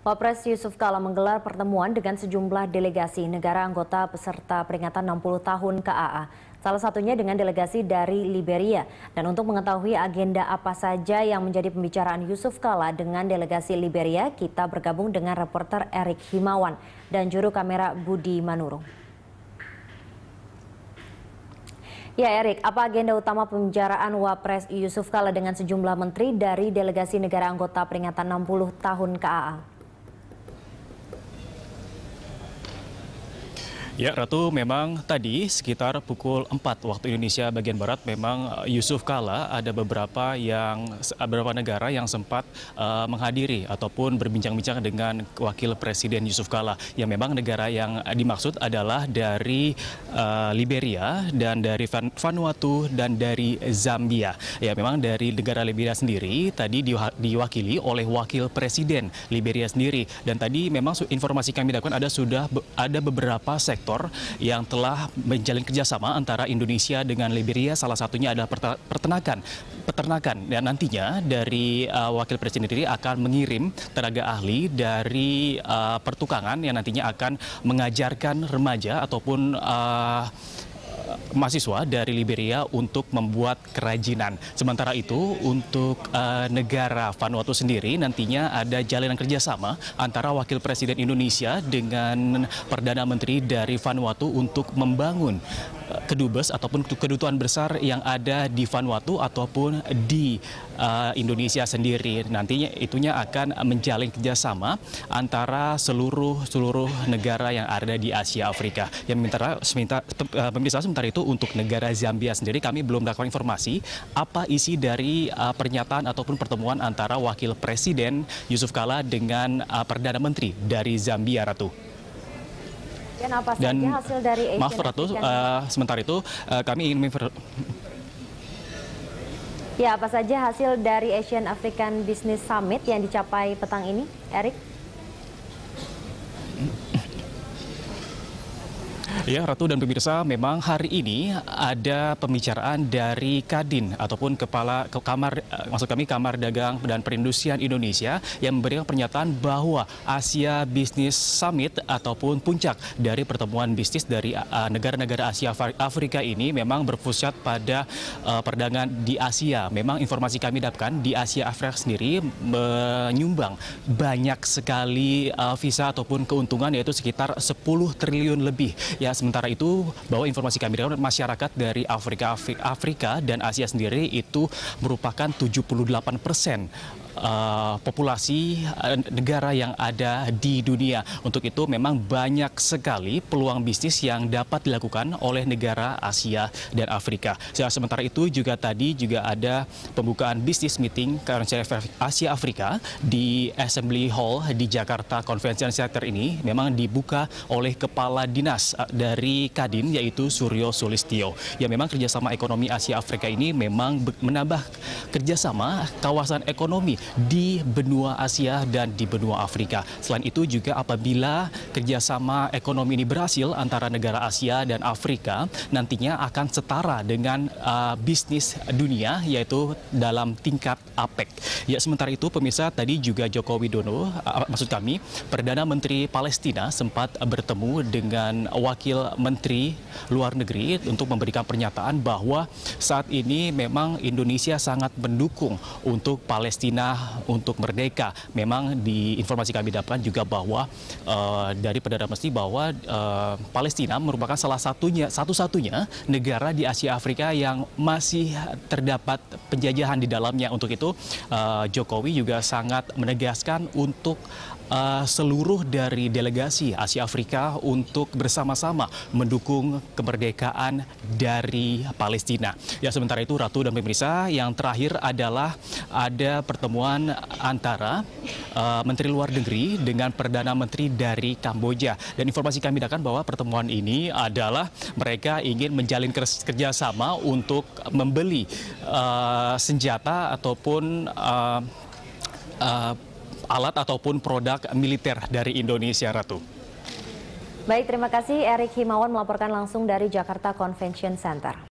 Wapres Yusuf Kala menggelar pertemuan dengan sejumlah delegasi negara anggota peserta peringatan 60 tahun KAA, salah satunya dengan delegasi dari Liberia. Dan untuk mengetahui agenda apa saja yang menjadi pembicaraan Yusuf Kala dengan delegasi Liberia, kita bergabung dengan reporter Erik Himawan dan juru kamera Budi Manurung. Ya Erik, apa agenda utama pembicaraan Wapres Yusuf Kala dengan sejumlah menteri dari delegasi negara anggota peringatan 60 tahun KAA? Ya, Ratu, memang tadi sekitar pukul 4 waktu Indonesia bagian Barat memang eh, Yusuf Kala ada beberapa yang beberapa negara yang sempat uh, menghadiri ataupun berbincang-bincang dengan Wakil Presiden Yusuf Kala. Yang memang negara yang eh, dimaksud adalah dari uh, Liberia dan dari Vanuatu dan dari Zambia. Ya, memang dari negara Liberia sendiri tadi diwakili oleh Wakil Presiden Liberia sendiri dan tadi memang informasi kami dapatkan ada sudah ada beberapa sektor sektor yang telah menjalin kerjasama antara Indonesia dengan Liberia. Salah satunya adalah peternakan. Peternakan dan nantinya dari uh, Wakil Presiden sendiri akan mengirim tenaga ahli dari uh, pertukangan yang nantinya akan mengajarkan remaja ataupun uh, mahasiswa dari Liberia untuk membuat kerajinan. Sementara itu untuk uh, negara Vanuatu sendiri nantinya ada jalinan kerjasama antara Wakil Presiden Indonesia dengan Perdana Menteri dari Vanuatu untuk membangun kedubes ataupun kedutaan besar yang ada di Vanuatu ataupun di uh, Indonesia sendiri. Nantinya itunya akan menjalin kerjasama antara seluruh seluruh negara yang ada di Asia Afrika. Yang sementara eh, pemirsa sementara itu untuk negara Zambia sendiri kami belum melakukan informasi apa isi dari uh, pernyataan ataupun pertemuan antara Wakil Presiden Yusuf Kala dengan uh, Perdana Menteri dari Zambia Ratu. Dan apa saja hasil dari Asian Maaf Ratu, uh, eh, sementara itu uh, kami ingin Ya, apa saja hasil dari Asian African Business Summit yang dicapai petang ini, Erik? Ya, Ratu dan pemirsa, memang hari ini ada pembicaraan dari Kadin ataupun kepala kamar eh, maksud kami Kamar Dagang dan Perindustrian Indonesia yang memberikan pernyataan bahwa Asia Business Summit ataupun puncak dari pertemuan bisnis dari eh, eh, negara-negara Asia Afrika ini memang berpusat pada perdagangan di Asia. Memang informasi kami dapatkan di Asia Afrika sendiri menyumbang banyak sekali visa ataupun keuntungan yaitu sekitar 10 triliun lebih ya Ya, sementara itu bahwa informasi kami dari masyarakat dari Afrika, Afrika dan Asia sendiri itu merupakan 78 persen uh, populasi eh, negara yang ada di dunia. Untuk itu memang banyak sekali peluang bisnis yang dapat dilakukan oleh negara Asia dan Afrika. Sementara itu juga tadi juga ada pembukaan bisnis meeting Konferensi Asia Afrika di Assembly Hall di Jakarta Convention Center ini memang dibuka oleh kepala dinas eh, dari Kadin yaitu Suryo Sulistio. Ya memang kerjasama ekonomi Asia Afrika ini memang menambah kerjasama kawasan ekonomi di benua Asia dan di benua Afrika. Selain itu juga apabila kerjasama ekonomi ini berhasil antara negara Asia dan Afrika, nantinya akan setara dengan uh, bisnis dunia yaitu dalam tingkat APEC. Ya sementara itu pemirsa tadi juga Joko Widodo, uh, maksud kami Perdana Menteri Palestina sempat bertemu dengan Wakil Menteri Luar Negeri untuk memberikan pernyataan bahwa saat ini memang Indonesia sangat mendukung untuk Palestina tanah untuk merdeka. Memang di informasi kami dapatkan juga bahwa uh, dari Perdana Menteri bahwa uh, Palestina merupakan salah satunya satu-satunya negara di Asia Afrika yang masih terdapat penjajahan di dalamnya. Untuk itu uh, Jokowi juga sangat menegaskan untuk uh, seluruh dari delegasi Asia Afrika untuk bersama-sama mendukung kemerdekaan dari Palestina. Ya sementara itu Ratu dan pemirsa yang terakhir adalah ada pertemuan antara uh, Menteri Luar Negeri dengan Perdana Menteri dari Kamboja. Dan informasi kami dapatkan bahwa pertemuan ini adalah mereka ingin menjalin kerjasama untuk membeli uh, senjata ataupun uh, uh, alat ataupun produk militer dari Indonesia, Ratu. Baik, terima kasih Erik Himawan melaporkan langsung dari Jakarta Convention Center.